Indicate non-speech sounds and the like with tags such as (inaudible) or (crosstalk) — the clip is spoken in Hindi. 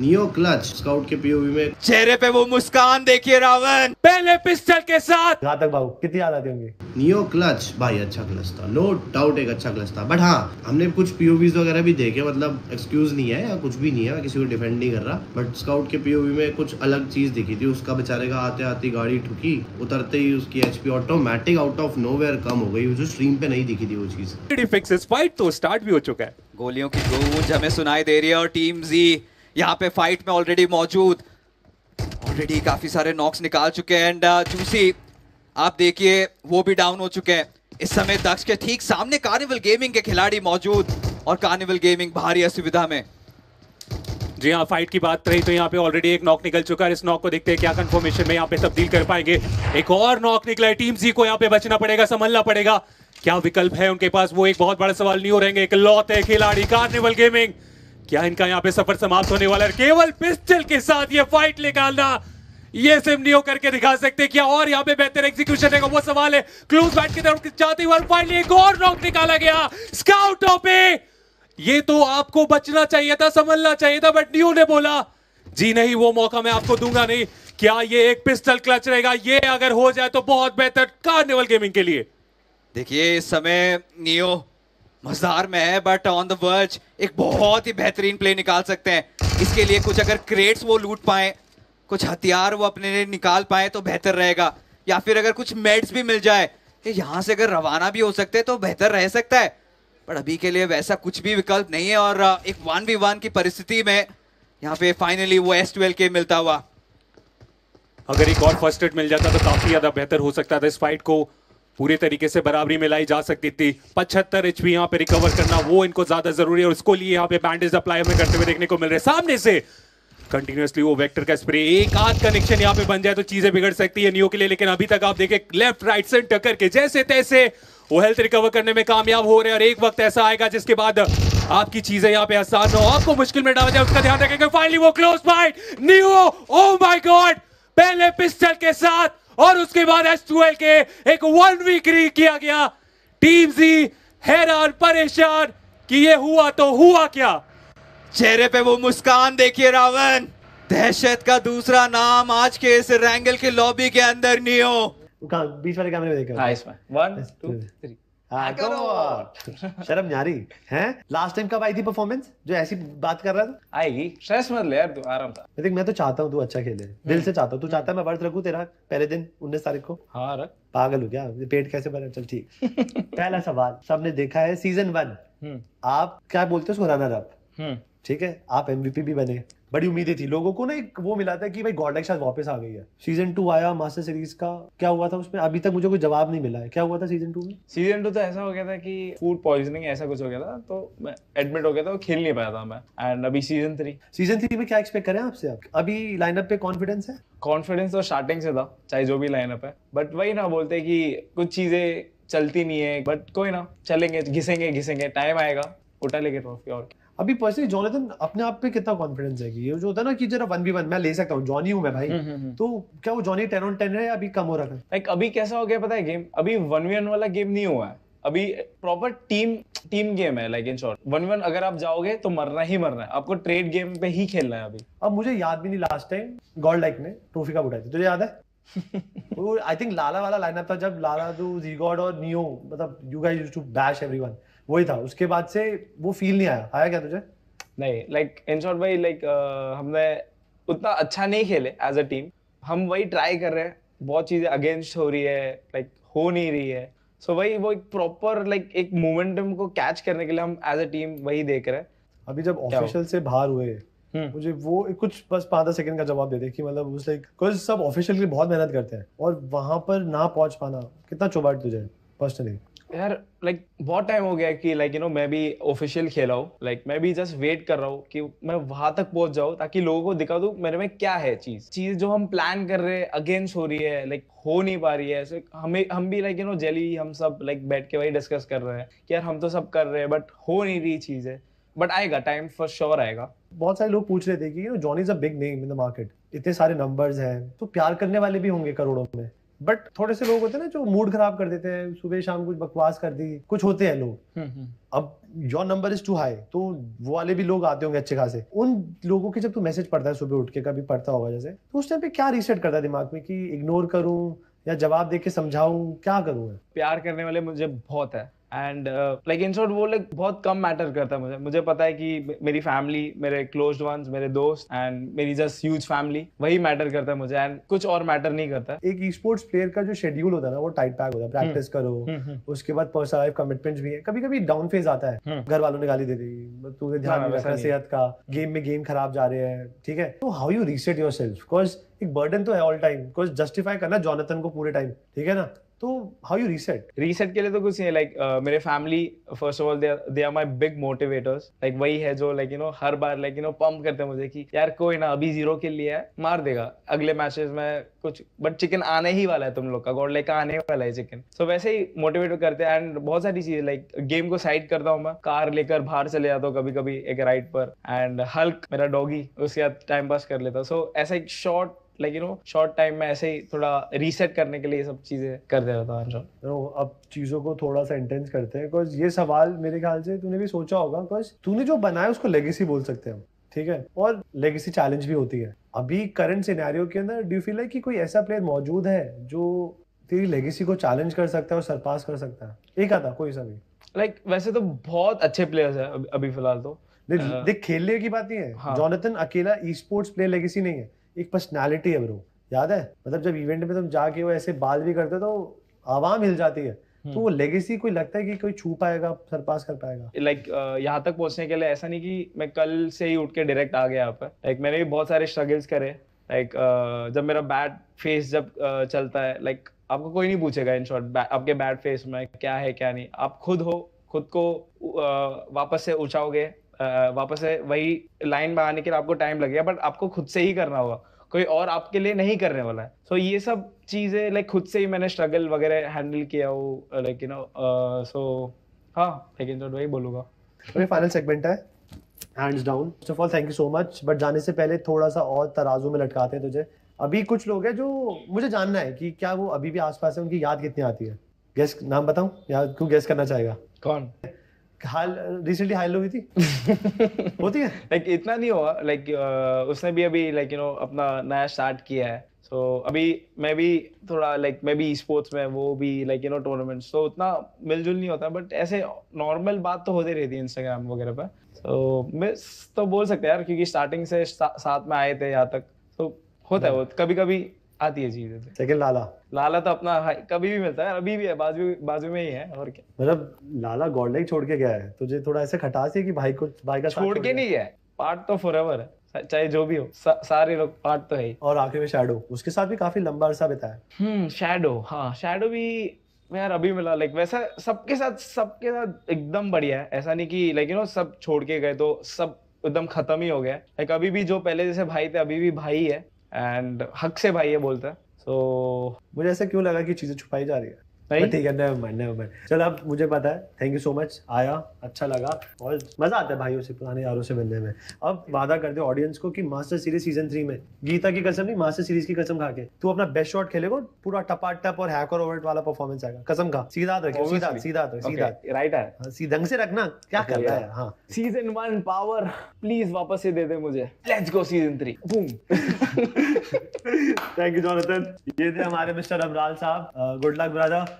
नियो क्लच स्काउट के पीओवी में चेहरे पे वो मुस्कान देखिए रावण पहले पिस्टल के साथ घातक भाव कितनी याद आती होंगी नियो क्लच भाई अच्छा क्लच था नो डाउट एक अच्छा क्लच था बट हाँ हमने कुछ पीओवी वगैरह भी देखे मतलब एक्सक्यूज नहीं है या कुछ भी नहीं है किसी को डिफेंड नहीं कर रहा बट स्काउट के पीओवी में कुछ अलग चीज दिखी थी उसका बेचारे का आते आते गाड़ी ठुकी उतरते ही उसकी HP automatic out of where कम हो गई जो स्ट्रीम पे नहीं दिखी थी वो चीज फाइट तो स्टार्ट भी हो चुका है गोलियों की गूंज हमें सुनाई दे रही है और टीम जी यहाँ पे फाइट में ऑलरेडी मौजूद ऑलरेडी काफी सारे नॉक्स निकाल चुके हैं एंड चूसी uh, आप देखिए वो भी डाउन हो चुके हैं इस समय दक्ष के ठीक सामने कार्निवल गेमिंग के खिलाड़ी मौजूद और कार्निवल गेमिंग भारी असुविधा में जी हाँ फाइट की बात रही तो यहाँ पे ऑलरेडी एक नॉक निकल चुका है इस नॉक को देखते हैं क्या कंफर्मेशन में यहाँ पे तब्दील कर पाएंगे एक और नॉक निकला है टीम जी को यहाँ पे बचना पड़ेगा संभलना पड़ेगा क्या विकल्प है उनके पास वो एक बहुत बड़ा सवाल नहीं हो रहेंगे एक लौते खिलाड़ी कार्निवल गेमिंग क्या इनका यहां पे सफर समाप्त होने वाला है केवल पिस्टल के साथ ये फाइट निकालना ये सिम नियो करके दिखा सकते क्या और यहाँ पे बेहतर एग्जीक्यूशन है वो सवाल है क्लूज बैट की तरफ जाते हुए फाइनली एक और नॉक निकाला गया स्काउट पे ये तो आपको बचना चाहिए था संभलना चाहिए था बट नियो ने बोला जी नहीं वो मौका मैं आपको दूंगा नहीं क्या ये एक पिस्टल क्लच रहेगा ये अगर हो जाए तो बहुत बेहतर कार्निवल गेमिंग के लिए देखिए इस समय नियो मजदार में है बट ऑन द वर्ज एक बहुत ही बेहतरीन प्ले निकाल सकते हैं इसके लिए कुछ अगर क्रेट्स वो लूट पाए कुछ हथियार वो अपने लिए निकाल पाए तो बेहतर रहेगा या फिर अगर कुछ मेड्स भी मिल जाए तो यहाँ से अगर रवाना भी हो सकते हैं तो बेहतर रह सकता है पर अभी के लिए वैसा कुछ भी विकल्प नहीं है और एक वन वी वन की परिस्थिति में यहाँ पे फाइनली वो एस ट्वेल्व के मिलता हुआ अगर एक और फर्स्ट एड मिल जाता तो काफी ज्यादा बेहतर हो सकता था इस फाइट को पूरे तरीके से बराबरी में लाई जा सकती थी पचहत्तर एच यहाँ पे रिकवर करना वो इनको ज्यादा जरूरी है और इसको लिए यहाँ पे बैंडेज अप्लाई में करते हुए देखने को मिल रहे सामने से कंटिन्यूसली वो वेक्टर का स्प्रे एक आध कनेक्शन यहाँ पे बन जाए तो चीजें बिगड़ सकती है नियो के लिए लेकिन अभी तक आप देखे लेफ्ट राइट से टक्कर के जैसे तैसे वो हेल्थ रिकवर करने में कामयाब हो रहे हैं और एक वक्त ऐसा आएगा जिसके बाद आपकी चीजें यहाँ पे आसान हो आपको मुश्किल में डाल जाए उसका ध्यान रखेंगे फाइनली वो close fight Neo oh my god पहले पिस्टल के साथ और उसके बाद एस के एक वन वीक किया गया टीम जी हैरान परेशान कि ये हुआ तो हुआ क्या चेहरे पे वो मुस्कान देखिए रावण दहशत का दूसरा नाम आज के इस रैंगल के लॉबी के अंदर नियो बीच वाले कैमरे में देखा हाँ, इसमें वन टू थ्री हाँ, शर्म जा रही है लास्ट टाइम कब आई थी परफॉर्मेंस जो ऐसी बात कर रहा था आएगी स्ट्रेस मत ले यार तू आराम से देख मैं तो चाहता हूँ तू अच्छा खेले दिल से हम्म। चाहता हूँ तू चाहता है हम्म। मैं वर्त रखू तेरा पहले दिन उन्नीस तारीख को हाँ रख पागल हो गया पेट कैसे भरा चल ठीक पहला सवाल सबने देखा है सीजन वन हम्म। आप क्या बोलते हो उसको रब ठीक है आप एमवीपी भी बने बड़ी उम्मीदें थी लोगों को ना एक वो मिला था कि भाई गॉड लाइक शायद वापस आ गई है सीजन टू आया मास्टर सीरीज का क्या हुआ था उसमें अभी तक मुझे कोई जवाब नहीं मिला है क्या हुआ था सीजन टू में सीजन टू तो ऐसा हो गया था कि फूड पॉइजनिंग ऐसा कुछ हो गया था तो मैं एडमिट हो गया था खेल नहीं पाया था मैं एंड अभी सीजन थ्री सीजन थ्री में क्या एक्सपेक्ट करें आपसे आप अभी लाइनअप पे कॉन्फिडेंस है कॉन्फिडेंस तो स्टार्टिंग से था चाहे जो भी लाइनअप है बट वही ना बोलते कि कुछ चीजें चलती नहीं है बट कोई ना चलेंगे घिसेंगे घिसेंगे टाइम आएगा उठा लेके ट्रॉफी और अभी पर्सनली जॉनिथन अपने आप पे कितना कॉन्फिडेंस है कि ये जो होता है ना कि जरा वन बी वन मैं ले सकता हूँ जॉनी हूँ मैं भाई हम्म, हम्म, हम्म। तो क्या वो जॉनी टेन ऑन टेन है अभी कम हो रहा है लाइक अभी कैसा हो गया पता है गेम अभी वन वी वन वाला गेम नहीं हुआ है अभी प्रॉपर टीम टीम गेम है like in short one one अगर आप जाओगे तो मरना ही मरना है आपको ट्रेड गेम पे ही खेलना है अभी अब मुझे याद भी नहीं लास्ट टाइम गॉल्ड लाइक ने ट्रॉफी कब उठाई थी तुझे याद है (laughs) वो आई थिंक लाला वाला लाइनअप था जब लाला टू गॉड और नियो मतलब you guys used to bash everyone वही था उसके बाद से वो फील नहीं आया आया क्या तुझे नहीं लाइक इन शॉर्ट भाई लाइक uh, हमने उतना अच्छा नहीं खेले एज अ टीम हम वही ट्राई कर रहे हैं बहुत चीज़ें अगेंस्ट हो रही है लाइक like, हो नहीं रही है सो so वही वो एक प्रॉपर लाइक like, एक मोमेंटम को कैच करने के लिए हम एज अ टीम वही देख रहे हैं अभी जब ऑफिशियल से बाहर हुए हम्म। मुझे वो कुछ बस पाँच दस सेकंड का जवाब दे दे कि मतलब उस लाइक बिकॉज सब ऑफिशियल के लिए बहुत मेहनत करते हैं और वहाँ पर ना पहुँच पाना कितना चौबाट तुझे पर्सनली यार लाइक बहुत टाइम हो गया कि लाइक यू नो मैं भी ऑफिशियल खेला हूँ लाइक मैं भी जस्ट वेट कर रहा हूँ कि मैं वहां तक पहुंच जाऊँ ताकि लोगों को दिखा दूँ मेरे में क्या है चीज चीज जो हम प्लान कर रहे हैं अगेंस्ट हो रही है लाइक like, हो नहीं पा रही है so, हमें हम भी लाइक यू नो जेली हम सब लाइक बैठ के वही डिस्कस कर रहे हैं कि यार हम तो सब कर रहे हैं बट हो नहीं रही चीज है बट आएगा टाइम फॉर श्योर आएगा बहुत सारे लोग पूछ रहे थे कि you know Johnny is a big name in the market इतने सारे नंबर्स हैं तो प्यार करने वाले भी होंगे करोड़ों में बट थोड़े से लोग होते हैं ना जो मूड खराब कर देते हैं सुबह शाम कुछ बकवास कर दी कुछ होते हैं लोग हम्म, हम्म। अब your number is too high तो वो वाले भी लोग आते होंगे अच्छे खासे उन लोगों के जब तू मैसेज पढ़ता है सुबह उठ के कभी पढ़ता होगा जैसे तो उस टाइम पे क्या रिसेट करता है दिमाग में कि इग्नोर करूं या जवाब दे के समझाऊ क्या करूँ प्यार करने वाले मुझे बहुत है एंड लाइक इन शॉर्ट वो लाइक बहुत कम मैटर करता है मुझे मुझे पता है कि मेरी फैमिली मेरे क्लोज वंस मेरे दोस्त एंड मेरी जस्ट ह्यूज फैमिली वही मैटर करता है मुझे एंड कुछ और मैटर नहीं करता एक स्पोर्ट्स प्लेयर का जो शेड्यूल होता है ना वो टाइट पैक होता है प्रैक्टिस हम्म। करो हम्म, हम्म। उसके बाद पर्सनल लाइफ कमिटमेंट भी है कभी कभी डाउन फेज आता है घर वालों ने गाली दे दी तूने ध्यान हाँ, नहीं रखा सेहत का गेम में गेम खराब जा रहे हैं ठीक है तो how you reset yourself because एक बर्डन तो है ऑल टाइम बिकॉज जस्टिफाई करना जॉनथन को पूरे टाइम ठीक है ना तो हाउ यू रीसेट रीसेट के लिए तो कुछ नहीं है लाइक uh, मेरे family first of all they are my big motivators like वही है जो लाइक यू नो हर बार लाइक यू नो पंप करते मुझे कि यार कोई ना अभी जीरो के लिए है मार देगा अगले मैचेस में कुछ बट चिकन आने ही वाला है तुम लोग का गॉड लाइक आने वाला है चिकन सो so, वैसे ही मोटिवेट करते हैं एंड बहुत सारी चीजें लाइक गेम को साइड करता हूँ मैं कार लेकर बाहर चले जाता हूँ कभी कभी एक राइड पर एंड हल्क मेरा डॉगी उसके बाद टाइम पास कर लेता सो so, ऐसा एक short like you know short time में ऐसे ही थोड़ा रीसेट करने के लिए सब चीज़ें कर दे रहा था आंसर नो अब चीज़ों को थोड़ा सेंटेंस करते हैं बिकॉज ये सवाल मेरे ख्याल से तूने भी सोचा होगा बिकॉज तूने जो बनाया उसको लेगेसी बोल सकते हैं हम ठीक है और लेगेसी चैलेंज भी होती है अभी करंट सिनेरियो के अंदर डू फील है कि कोई ऐसा प्लेयर मौजूद है जो तेरी लेगेसी को चैलेंज कर सकता है और सरपास कर सकता है एक आता कोई सा भी लाइक like, वैसे तो बहुत अच्छे प्लेयर्स हैं अभी फिलहाल तो देख खेलने की बात नहीं है हाँ। जॉनथन अकेला ई स्पोर्ट्स प्लेयर लेगेसी नहीं है एक पर्सनैलिटी है ब्रो याद है मतलब जब इवेंट में तुम जाके वो ऐसे बाल भी करते तो आवाम हिल जाती है तो वो लेगेसी हम्म। कोई लगता है कि कोई छू पाएगा सरपास कर पाएगा लाइक like, uh, यहाँ तक पहुँचने के लिए ऐसा नहीं कि मैं कल से ही उठ के डायरेक्ट आ गया पर लाइक like, मैंने भी बहुत सारे स्ट्रगल्स करे लाइक like, uh, जब मेरा बैड फेस जब uh, चलता है लाइक like, आपको कोई नहीं पूछेगा इन शॉर्ट आपके बैड फेस में क्या है क्या नहीं आप खुद हो खुद को uh, वापस से उछाओगे वापस से वही लाइन बनाने के लिए आपको टाइम लगेगा बट आपको खुद से ही करना होगा कोई और आपके लिए नहीं करने वाला है सो so, ये सब चीज़ें लाइक खुद से ही मैंने स्ट्रगल वगैरह हैंडल किया हो लाइक यू नो सो हाँ लेकिन तो वही बोलूँगा फाइनल सेगमेंट है hands down first of all thank you so much but जाने से पहले थोड़ा सा और तराजू में लटकाते हैं तुझे अभी कुछ लोग हैं जो मुझे जानना है कि क्या वो अभी भी आसपास है उनकी याद कितनी आती है गैस नाम बताऊं या तू गैस करना चाहेगा कौन हाल रिसेंटली हाल हुई थी (laughs) होती है लाइक like, इतना नहीं हुआ लाइक like, uh, उसने भी अभी लाइक यू नो अपना नया स्टार्ट किया है सो so, अभी मैं भी थोड़ा लाइक like, मैं भी स्पोर्ट्स में वो भी लाइक यू नो टूर्नामेंट्स तो उतना मिलजुल नहीं होता बट ऐसे नॉर्मल बात तो होती रहती है इंस्टाग्राम वगैरह पर सो so, मिस तो बोल सकते हैं यार क्योंकि स्टार्टिंग से साथ में आए थे यहाँ तक तो so, होता है वो कभी कभी आती है चीजें तो। लेकिन लाला लाला तो अपना कभी भी मिलता है अभी भी है बाजू बाजू में ही है और क्या मतलब लाला गॉडलाइक छोड़ के गया है तुझे तो थोड़ा ऐसे खटास है कि भाई को भाई का छोड़ के नहीं है पार्ट तो फॉर है चाहे जो भी हो सा, सारे लोग पार्ट तो है और आखिर में शैडो उसके साथ भी काफी लंबा अरसा बिता है हम्म शैडो हाँ शैडो भी यार अभी मिला लाइक वैसा सबके साथ सबके साथ एकदम बढ़िया है ऐसा नहीं कि लाइक यू नो सब छोड़ के गए तो सब एकदम खत्म ही हो गया लाइक अभी भी जो पहले जैसे भाई थे अभी भी भाई है एंड हक से भाई ये बोलता है सो so, मुझे ऐसा क्यों लगा कि चीज़ें छुपाई जा रही है ठीक है नेवर माइंड नेवर माइंड चलो अब मुझे पता है थैंक यू सो मच आया अच्छा लगा और मजा आता है भाइयों से पुराने यारों से मिलने में अब वादा कर दे ऑडियंस को कि मास्टर सीरीज सीजन थ्री में गीता की कसम नहीं मास्टर सीरीज की कसम खा के तू अपना बेस्ट शॉट खेलेगा पूरा टपा टप और हैकर ओवर वाला परफॉर्मेंस आएगा कसम खा सीधा रखे सीधा सीधा सीधा राइट है हाँ, सीधा से रखना क्या कर रहा है हाँ सीजन वन पावर प्लीज वापस से दे दे मुझे let's go season three thank you Jonathan ये थे हमारे मिस्टर अबराल साहब गुड लक ब्रदर